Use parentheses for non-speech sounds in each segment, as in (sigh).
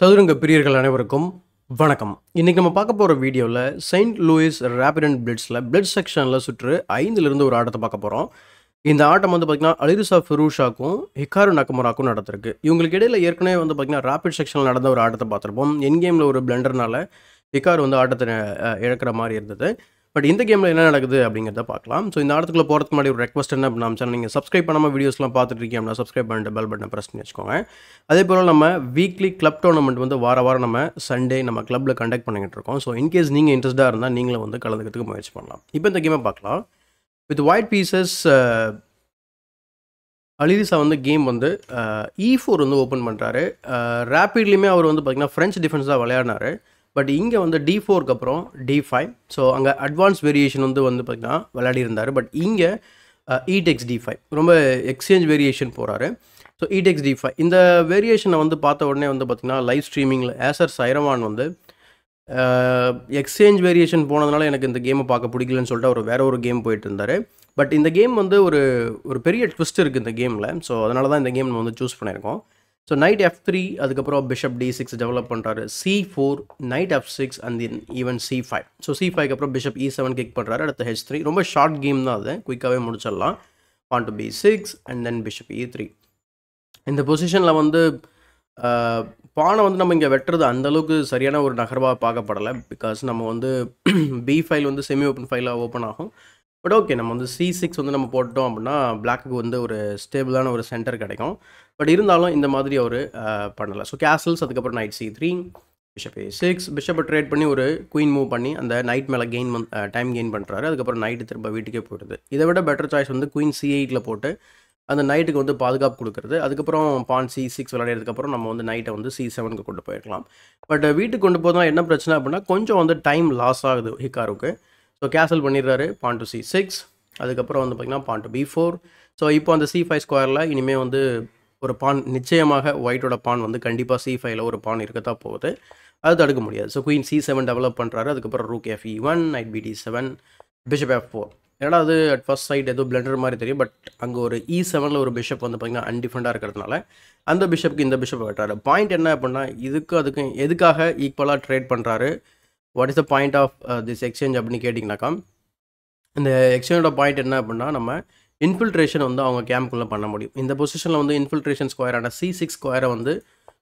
சதுரங்க பிரியர்கள் அனைவருக்கும் வணக்கம் இன்றைக்கி நம்ம பார்க்க போகிற வீடியோவில் செயின்ட் லூயிஸ் ரேபிட் அண்ட் பிளிட்ஸில் பிளட் செக்ஷனில் சுற்று ஐந்துலேருந்து ஒரு ஆட்டத்தை பார்க்க போகிறோம் இந்த ஆட்டம் வந்து பார்த்திங்கன்னா அலிருசா ஃபிரூஷாக்கும் ஹிக்காரு நக்கமுராக்கும் நடத்திருக்கு இவங்களுக்கு இடையில் ஏற்கனவே வந்து பார்த்திங்கன்னா ரேபிட் செக்ஷனில் நடந்த ஒரு ஆட்டத்தை பார்த்துருப்போம் என் கேமில் ஒரு பிளண்டர்னால ஹிக்காரு வந்து ஆட்டத்தை இழக்கிற மாதிரி இருந்தது பட் இந்த கேமில் என்ன நடக்குது அப்படிங்கிறத பார்க்கலாம் ஸோ இந்த ஆடத்துக்குள்ள போகிறதுக்கு முன்னாடி ஒரு ரெக்வஸ்ட் என்ன பண்ணாமல் சார் நீங்கள் சப்ஸ்கிரைப் பண்ணாமல் வீடியோஸ்லாம் பார்த்துட்டு அப்படின்னா சப்ஸ்கிரைப் பண்ணிட்டு பெல் பட்டனை ப்ரெஸ் பண்ணி வச்சுக்கோங்க அதே போல் நம்ம வீக்லி கிளப் டோர்னமெண்ட் வந்து வார வாரம் நம்ம சண்டே நம்ம கிளப்பில் கண்டக்ட் பண்ணிக்கிட்டு இருக்கோம் ஸோ இன்கேஸ் நீங்கள் இன்ட்ரெஸ்ட்டாக இருந்தால் நீங்களும் வந்து கலந்துக்கிறதுக்கு முயற்சி பண்ணலாம் இப்போ இந்த கேமை பார்க்கலாம் வித் ஒயிட் பீசஸ் அலிரிசா வந்து கேம் வந்து இ ஃபோர் e வந்து ஓப்பன் பண்ணுறாரு ரேப்பிட்லேயுமே அவர் வந்து பார்த்திங்கன்னா ஃப்ரெஞ்ச் டிஃபென்ஸாக விளையாடினார் விளையாடினாரு பட் இங்கே வந்து டி ஃபோருக்கு அப்புறம் டி ஃபைவ் ஸோ அங்கே அட்வான்ஸ் வேரியேஷன் வந்து வந்து பார்த்திங்கன்னா விளையாடி இருந்தார் பட் இங்கே இடெக்ஸ் டி e ஃபைவ் ரொம்ப எக்ஸ்சேஞ்ச் வேரியேஷன் போகிறாரு ஸோ இடெக்ஸ் டி ஃபைவ் இந்த வேரியேஷனை வந்து பார்த்த உடனே வந்து பார்த்திங்கன்னா லைவ் ஸ்ட்ரீமிங்கில் ஆசர் சைரவான் வந்து எக்ஸ்சேஞ்ச் வேரியேஷன் போனதுனால எனக்கு இந்த கேமை பார்க்க பிடிக்கலன்னு சொல்லிட்டு அவர் வேற ஒரு கேம் போயிட்டு இருந்தார் பட் இந்த கேம் வந்து ஒரு ஒரு பெரிய ட்விஸ்ட் இருக்குது இந்த கேமில் ஸோ அதனால தான் இந்த கேம் நம்ம வந்து சூஸ் பண்ணியிருக்கோம் ஸோ நைட் எஃப் த்ரீ அதுக்கப்புறம் பிஷப் டி சிக்ஸ் டெவலப் பண்ணுறாரு c four knight F six and then even c five so c ஃபைவ்க்கு அப்புறம் பிஷப் இ செவன் கிக் பண்ணுறாரு அடுத்த ஹெச் த்ரீ ரொம்ப ஷார்ட் கேம் தான் அது குயிக்காகவே முடிச்சிடலாம் pawn to b six and then bishop e three இந்த பொசிஷனில் வந்து பானை வந்து நம்ம இங்கே வெட்டுறது அந்தளவுக்கு சரியான ஒரு நகர்வாக பார்க்கப்படலை பிகாஸ் நம்ம வந்து பி (clears throat) ஃபைல் வந்து செமி ஓப்பன் ஃபைலாக ஓப்பன் ஆகும் பட் ஓகே நம்ம வந்து சி சிக்ஸ் வந்து நம்ம போட்டோம் அப்படின்னா பிளாக்கு வந்து ஒரு ஸ்டேபிளான ஒரு சென்டர் கிடைக்கும் பட் இருந்தாலும் இந்த மாதிரி அவர் பண்ணலை ஸோ கேசல்ஸ் அதுக்கப்புறம் knight C three bishop a six பிஷப்பை ட்ரேட் பண்ணி ஒரு குயின் மூவ் பண்ணி அந்த நைட் மேலே கெயின் டைம் கெயின் பண்ணுறாரு அதுக்கப்புறம் நைட்டு திரும்ப வீட்டுக்கே போயிடுது இதை விட பெட்டர் சாய்ஸ் வந்து குயின் சி எயிட்டில் போட்டு அந்த நைட்டுக்கு வந்து பாதுகாப்பு கொடுக்குறது அதுக்கப்புறம் பான் சி சிக்ஸ் விளையாடுறதுக்கப்புறம் நம்ம வந்து நைட்டை வந்து சி செவனுக்கு கொண்டு போயிடலாம் பட் வீட்டுக்கு கொண்டு போதும் என்ன பிரச்சனை அப்படின்னா கொஞ்சம் வந்து டைம் லாஸ் ஆகுது ஹிக்காருக்கு ஸோ கேசல் பண்ணிடுறாரு பான் டு சி சிக்ஸ் அதுக்கப்புறம் வந்து பார்த்திங்கன்னா pawn to B four so இப்போ அந்த சி ஃபைவ் ஸ்கொயரில் இனிமேல் வந்து ஒரு பான் நிச்சயமாக ஒயிட்டோட பான் வந்து கண்டிப்பாக சி ஃபைவ்ல ஒரு பான் இருக்கத்தான் போகுது அது தடுக்க முடியாது so queen C seven develop பண்ணுறாரு அதுக்கப்புறம் rook F E one knight B D seven bishop F four ஏன்னா அது அட் ஃபர்ஸ்ட் சைட் ஏதோ பிளண்டர் மாதிரி தெரியும் பட் அங்கே ஒரு இ e செவனில் ஒரு பிஷப் வந்து பார்த்திங்கன்னா அன்டிஃபரெண்டாக இருக்கிறதுனால அந்த பிஷப்புக்கு இந்த பிஷப் கட்டுறாரு பாயிண்ட் என்ன அப்படின்னா இதுக்கு அதுக்கும் எதுக்காக ஈக்குவலாக ட்ரேட் பண்ணுறாரு what is the point of this exchange அப்படின்னு கேட்டிங்கனாக்கா இந்த எக்ஸ்சேஞ்சோட பாயிண்ட் என்ன அப்படின்னா நம்ம இன்ஃபில்ட்ரேஷன் வந்து அவங்க கேம்ப்குள்ளே பண்ண முடியும் இந்த பொசிஷனில் வந்து இன்ஃபில்ட்ரேஷன் ஸ்கொயரான சி சிக்ஸ் ஸ்கொயரை வந்து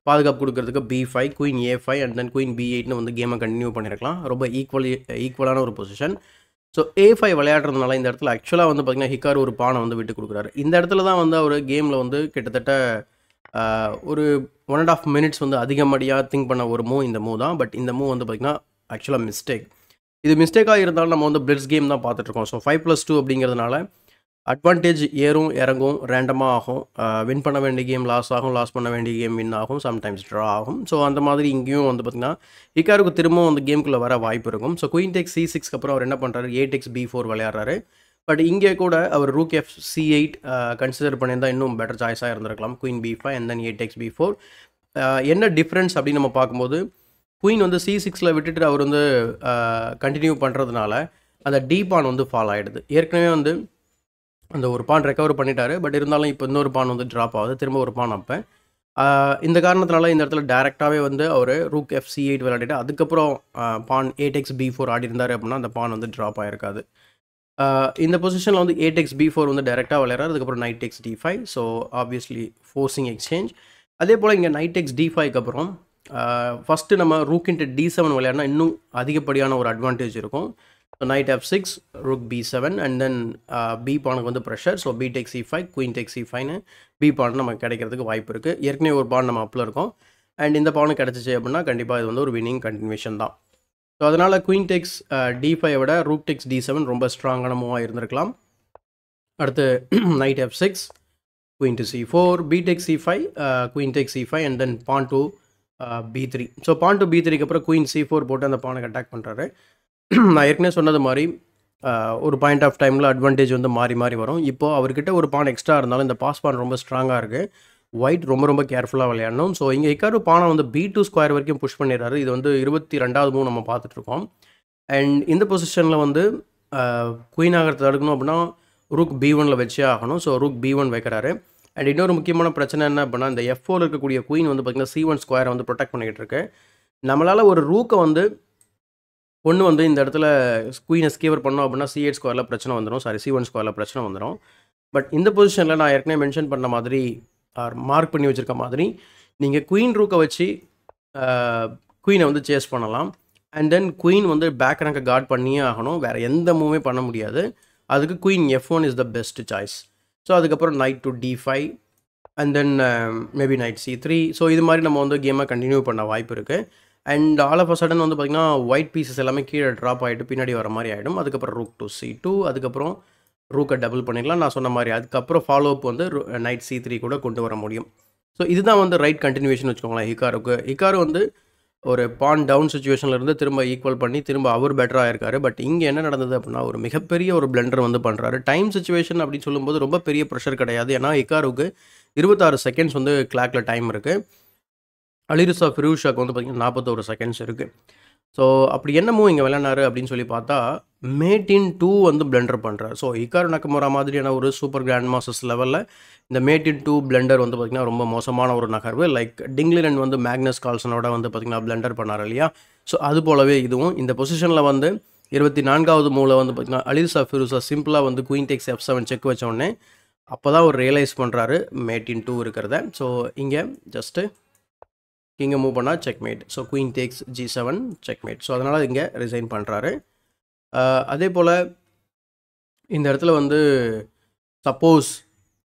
பாதுகாப்பு கொடுக்கறதுக்கு B five queen A five and then queen B எயிட்னு வந்து கேமை கண்டினியூ பண்ணியிருக்கலாம் ரொம்ப ஈக்குவலி ஈக்குவலான ஒரு பொசிஷன் ஸோ ஏ ஃபைவ் விளையாடுறதுனால இந்த இடத்துல ஆக்சுவலாக வந்து பார்த்திங்கன்னா ஹிக்கார் ஒரு பானை வந்து விட்டு கொடுக்குறாரு இந்த இடத்துல தான் வந்து அவர் கேமில் வந்து கிட்டத்தட்ட ஒரு ஒன் அண்ட் ஆஃப் மினிட்ஸ் வந்து அதிகமடியாக திங்க் பண்ண ஒரு மூவ் இந்த மூவ் தான் பட் இந்த மூவ் வந்து பார்த்திங்கன்னா ஆக்சுவலாக மிஸ்டேக் இது மிஸ்டேக்காக இருந்தாலும் நம்ம வந்து பிளிட்ஸ் கேம் தான் பார்த்துட்ருக்கோம் ஸோ ஃபைவ் ப்ளஸ் டூ அப்படிங்கிறதுனால அட்வான்டேஜ் ஏறும் இறங்கும் ரேண்டமாக ஆகும் வின் பண்ண வேண்டிய கேம் லாஸ் ஆகும் லாஸ் பண்ண வேண்டிய கேம் வின் ஆகும் சம்டைம்ஸ் ட்ரா ஆகும் ஸோ அந்த மாதிரி இங்கேயும் வந்து பார்த்திங்கன்னா இக்காருக்கு திரும்பவும் அந்த கேமுக்குள்ளே வர வாய்ப்பு இருக்கும் ஸோ குயின் டெக்ஸ் சி சிக்ஸ்க்கு அப்புறம் அவர் என்ன பண்ணுறாரு ஏ டெக்ஸ் பி ஃபோர் விளையாடுறாரு பட் இங்கே கூட அவர் rook F C eight consider பண்ணியிருந்தால் இன்னும் பெட்டர் சாய்ஸாக இருந்திருக்கலாம் queen B five and then A takes B four என்ன டிஃப்ரென்ஸ் அப்படின்னு நம்ம பார்க்கும்போது குயின் வந்து சி சிக்ஸில் விட்டுட்டு அவர் வந்து கண்டினியூ பண்ணுறதுனால அந்த டி பான் வந்து ஃபால் ஆகிடுது ஏற்கனவே வந்து அந்த ஒரு பான் ரெக்கவர் பண்ணிட்டாரு பட் இருந்தாலும் இப்போ இன்னொரு பான் வந்து ட்ராப் ஆகுது திரும்ப ஒரு பான் அப்போ இந்த காரணத்தினால இந்த இடத்துல டேரெக்டாகவே வந்து அவர் ரூக் எஃப் சி எயிட் விளையாடிட்டு அதுக்கப்புறம் pawn eight X B four ஆடி இருந்தார் அப்படின்னா அந்த பான் வந்து ட்ராப் ஆகிருக்காது இந்த பொசிஷனில் வந்து எயிட் எக்ஸ் பி ஃபோர் வந்து டேரெக்டாக விளையாடுறாரு அதுக்கப்புறம் knight X D five so obviously forcing exchange அதே போல் இங்கே நைட் எக்ஸ் டி ஃபைவ்க்கு அப்புறம் ஃபஸ்ட்டு நம்ம ரூக் டி செவன் விளையாடினா இன்னும் அதிகப்படியான ஒரு அட்வான்டேஜ் இருக்கும் so knight F six rook B seven and then B பானுக்கு வந்து pressure so B takes C five queen takes C ஃபைவ்னு பி பான் நமக்கு கிடைக்கிறதுக்கு வாய்ப்பு இருக்குது ஏற்கனவே ஒரு பான் நம்ம அப்பில் இருக்கும் அண்ட் இந்த பானு கிடச்சிச்சு அப்படின்னா கண்டிப்பாக இது வந்து ஒரு வினிங் கண்டினியூஷன் தான் ஸோ அதனால் குயின் டெக்ஸ் டி ஃபைவை விட ரூக் டெக்ஸ் டி செவன் ரொம்ப ஸ்ட்ராங்கான மூவாக இருந்திருக்கலாம் அடுத்து knight F six queen to C four B takes C five queen takes C five and then pawn two B three so pawn to B த்ரீக்கு அப்புறம் queen C four போட்டு அந்த பானுக்கு attack பண்ணுறாரு நான் ஏற்கனவே சொன்னது மாதிரி ஒரு பாயிண்ட் ஆஃப் டைமில் அட்வான்டேஜ் வந்து மாறி மாறி வரும் இப்போது அவர்கிட்ட ஒரு பான் எக்ஸ்ட்ரா இருந்தாலும் இந்த பாஸ் பான் ரொம்ப ஸ்ட்ராங்காக இருக்குது ஒயிட் ரொம்ப ரொம்ப கேர்ஃபுல்லாக விளையாடணும் ஸோ இங்கே இக்காரு பானை வந்து பி டூ ஸ்கொயர் வரைக்கும் புஷ் பண்ணிடுறாரு இது வந்து இருபத்தி ரெண்டாவது மூணு நம்ம பார்த்துட்ருக்கோம் அண்ட் இந்த பொசிஷனில் வந்து குயின் ஆகிறது தடுக்கணும் அப்படின்னா ரூக் பி ஒனில் வச்சே ஆகணும் ஸோ ரூக் பி ஒன் வைக்கிறாரு அண்ட் இன்னொரு முக்கியமான பிரச்சனை என்ன அப்படின்னா இந்த எஃப்ஓவில் இருக்கக்கூடிய குயின் வந்து பார்த்திங்கன்னா சி ஒன் ஸ்கொயரை வந்து ப்ரொடெக்ட் பண்ணிக்கிட்டு இருக்கு நம்மளால் ஒரு ரூக்கை வந்து ஒன்று வந்து இந்த இடத்துல குயினை ஸ்கீவர் பண்ணோம் அப்படின்னா சி எயிட் ஸ்கொயரில் பிரச்சனை வந்துடும் சாரி சி ஒன் ஸ்கொயரில் பிரச்சனை வந்துடும் பட் இந்த பொசிஷனில் நான் ஏற்கனவே மென்ஷன் பண்ண மாதிரி மார்க் பண்ணி வச்சுருக்க மாதிரி நீங்கள் குயின் ரூக்கை வச்சு குயினை வந்து சேஸ் பண்ணலாம் அண்ட் தென் குயின் வந்து பேக் ரேங்கை கார்ட் பண்ணியே ஆகணும் வேறு எந்த மூவே பண்ண முடியாது அதுக்கு queen F one is the best choice so அதுக்கப்புறம் knight to D five and then maybe knight C three so இது மாதிரி நம்ம வந்து கேமை கண்டினியூ பண்ண வாய்ப்பு இருக்குது and all of a sudden வந்து பார்த்திங்கன்னா ஒயிட் பீசஸ் எல்லாமே கீழே ட்ராப் ஆகிட்டு பின்னாடி வர மாதிரி ஆகிடும் அதுக்கப்புறம் ரூக் டூ சி டூ அதுக்கப்புறம் ரூக்கை டபுள் பண்ணிடலாம் நான் சொன்ன மாதிரி அதுக்கப்புறம் ஃபாலோ அப் வந்து நைட் சி த்ரீ கூட கொண்டு வர முடியும் ஸோ இதுதான் வந்து ரைட் கண்டினியூஷன் வச்சுக்கோங்களேன் ஹிகாருக்கு ஹிகாரு வந்து ஒரு பான் டவுன் சுச்சுவேஷனில் இருந்து திரும்ப ஈக்குவல் பண்ணி திரும்ப அவர் பெட்டராக இருக்காரு பட் இங்கே என்ன நடந்தது அப்படின்னா ஒரு மிகப்பெரிய ஒரு பிளண்டர் வந்து பண்ணுறாரு டைம் சுச்சுவேஷன் அப்படின்னு சொல்லும்போது ரொம்ப பெரிய ப்ரெஷர் கிடையாது ஏன்னா இக்காருக்கு இருபத்தாறு செகண்ட்ஸ் வந்து கிளாக்கில் டைம் இருக்குது அலிருசா ஃபிரூஷாக்கு வந்து பார்த்திங்கன்னா நாற்பத்தோரு செகண்ட்ஸ் இருக்குது ஸோ அப்படி என்னமோ இங்கே விளையாடினாரு அப்படின்னு சொல்லி பார்த்தா மேட் இன் டூ வந்து பிளெண்டர் பண்ணுறாரு ஸோ இக்கார் நகமுறா மாதிரியான ஒரு சூப்பர் கிராண்ட் மாஸ்டர்ஸ் லெவலில் இந்த மேட் இன் டூ பிளெண்டர் வந்து பார்த்திங்கன்னா ரொம்ப மோசமான ஒரு நகர்வு லைக் டிங்லிரன் வந்து மேக்னஸ் கால்சனோட வந்து பார்த்திங்கன்னா பிளெண்டர் பண்ணார் இல்லையா ஸோ அது போலவே இதுவும் இந்த பொசிஷனில் வந்து இருபத்தி நான்காவது மூவில் வந்து பார்த்திங்கன்னா அலிசா சஃபிருசா சிம்பிளாக வந்து queen takes F seven check வச்சோடனே அப்போ தான் அவர் ரியலைஸ் பண்ணுறாரு மேட் இன் டூ இருக்கிறத ஸோ இங்கே ஜஸ்ட்டு இங்கே மூவ் பண்ணால் checkmate so queen takes G seven checkmate so அதனால் இங்கே ரிசைன் பண்ணுறாரு அதே போல் இந்த இடத்துல வந்து சப்போஸ்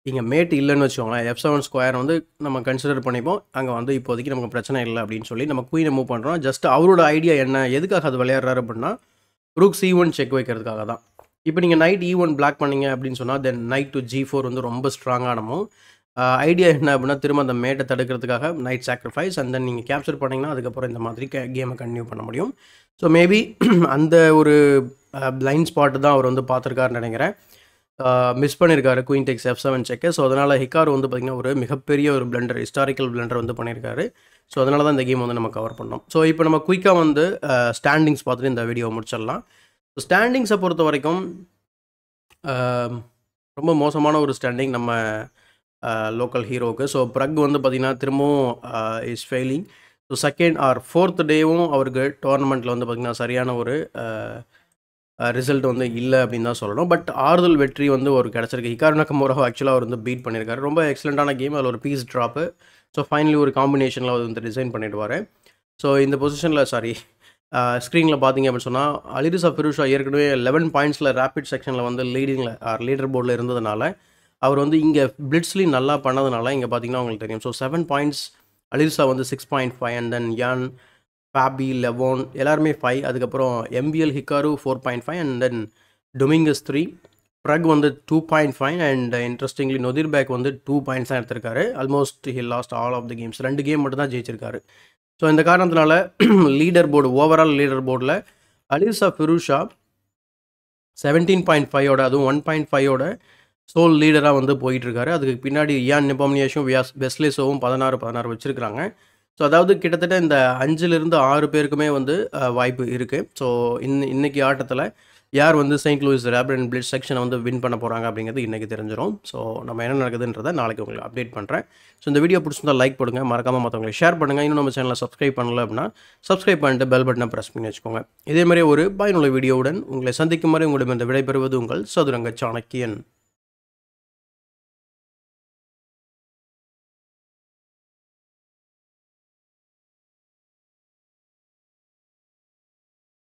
இங்கே மேட் இல்லைன்னு வச்சுக்கோங்களேன் எஃப் செவன் ஸ்கொயர் வந்து நம்ம கன்சிடர் பண்ணிப்போம் அங்கே வந்து இப்போதைக்கு நமக்கு பிரச்சனை இல்லை அப்படின்னு சொல்லி நம்ம குயினை மூவ் பண்ணுறோம் ஜஸ்ட் அவரோட ஐடியா என்ன எதுக்காக அது விளையாடுறாரு அப்படின்னா ரூக் சி ஒன் செக் வைக்கிறதுக்காக தான் இப்போ நீங்கள் knight E e one block பண்ணிங்க அப்படின்னு சொன்னால் then knight to G four வந்து ரொம்ப ஸ்ட்ராங்கானமும் ஐடியா என்ன அப்படின்னா திரும்ப அந்த மேட்டை தடுக்கிறதுக்காக நைட் சாக்ரிஃபைஸ் அண்ட் தென் நீங்கள் கேப்சர் பண்ணிங்கன்னா அதுக்கப்புறம் இந்த மாதிரி கே கேமை கண்டினியூ பண்ண முடியும் ஸோ மேபி (clears throat) அந்த ஒரு பிளைண்ட் ஸ்பாட்டு தான் அவர் வந்து பார்த்துருக்காருன்னு நினைக்கிறேன் மிஸ் பண்ணியிருக்காரு queen takes F seven check so அதனால் ஹிக்கார் வந்து பார்த்திங்கன்னா ஒரு மிகப்பெரிய ஒரு பிளண்டர் ஹிஸ்டாரிக்கல் பிளண்டர் வந்து பண்ணியிருக்காரு ஸோ அதனால தான் இந்த கேம் வந்து நம்ம கவர் பண்ணோம் ஸோ இப்போ நம்ம குயிக்காக வந்து ஸ்டாண்டிங்ஸ் பார்த்துட்டு இந்த வீடியோவை முடிச்சிடலாம் ஸோ ஸ்டாண்டிங்ஸை பொறுத்த வரைக்கும் ரொம்ப மோசமான ஒரு ஸ்டாண்டிங் நம்ம லோக்கல் ஹீரோவுக்கு ஸோ ப்ரக் வந்து பார்த்திங்கன்னா திரும்பவும் is failing so second or fourth டேவும் அவருக்கு டோர்னமெண்ட்டில் வந்து பார்த்திங்கன்னா சரியான ஒரு ரிசல்ட் வந்து இல்லை அப்படின்னு தான் சொல்லணும் பட் ஆறுதல் வெற்றி வந்து ஒரு கிடச்சிருக்கு ஹிகார் நக்கமோரோ ஆக்சுவலாக அவர் வந்து பீட் பண்ணியிருக்காரு ரொம்ப எக்ஸலண்ட்டான கேம் அதில் ஒரு பீஸ் ட்ராப்பு ஸோ ஃபைனலி ஒரு காம்பினேஷனில் அவர் வந்து டிசைன் பண்ணிடுவார் ஸோ இந்த பொசிஷனில் சாரி ஸ்க்ரீனில் பார்த்தீங்க அப்படின்னு சொன்னால் அலிரிசா ஃபிருஷா ஏற்கனவே லெவன் பாயிண்ட்ஸில் ரேப்பிட் செக்ஷனில் வந்து லீடிங்கில் லீடர் போர்டில் இருந்ததுனால அவர் வந்து இங்கே பிளிட்ஸ்லையும் நல்லா பண்ணதுனால இங்கே பார்த்தீங்கன்னா உங்களுக்கு தெரியும் ஸோ செவன் பாயிண்ட்ஸ் அலிசா வந்து six point five and then Ian Fabi Levon எல்லாருமே ஃபைவ் அதுக்கப்புறம் MVL Hikaru four point five and then Dominguez three Pragg வந்து two point five and interestingly Nodirbek வந்து டூ பாயிண்ட்ஸ் தான் எடுத்திருக்காரு almost he lost all of the games ரெண்டு game மட்டும் தான் ஜெயிச்சிருக்காரு so இந்த காரணத்தினால லீடர் போர்டு ஓவரால் லீடர் போர்டில் அலிசா ஃபிரூஷா செவன்டீன் பாயிண்ட் ஃபைவோட அதுவும் ஒன் பாயிண்ட் ஃபைவோட சோல் லீடராக வந்து போயிட்டுருக்காரு அதுக்கு பின்னாடி இயான் நிபம்னியஷும் வியாஸ் வெஸ்லேசோவும் பதினாறு பதினாறு வச்சுருக்கிறாங்க ஸோ அதாவது கிட்டத்தட்ட இந்த அஞ்சுலேருந்து ஆறு பேருக்குமே வந்து வாய்ப்பு இருக்குது ஸோ இன் இன்றைக்கி ஆட்டத்தில் யார் வந்து Saint Louis rapid and blitz செக்ஷனை வந்து வின் பண்ண போகிறாங்க அப்படிங்கிறது இன்றைக்கி தெரிஞ்சிடும் ஸோ நம்ம என்ன நடக்குதுன்றதை நாளைக்கு உங்களுக்கு அப்டேட் பண்ணுறேன் ஸோ இந்த வீடியோ பிடிச்சிருந்தா லைக் போடுங்க மறக்காமல் மற்றவங்களை ஷேர் பண்ணுங்கள் இன்னும் நம்ம சேனலை சப்ஸ்கிரைப் பண்ணல அப்படின்னா சப்ஸ்கிரைப் பண்ணிட்டு பெல் பட்டனை ப்ரெஸ் பண்ணி வச்சுக்கோங்க இதே மாதிரி ஒரு பயனுள்ள வீடியோவுடன் உங்களை சந்திக்கும் மாதிரி உங்களிடம் இந்த விடைபெறுவது உங்கள் சதுரங்க சாணக்கியன்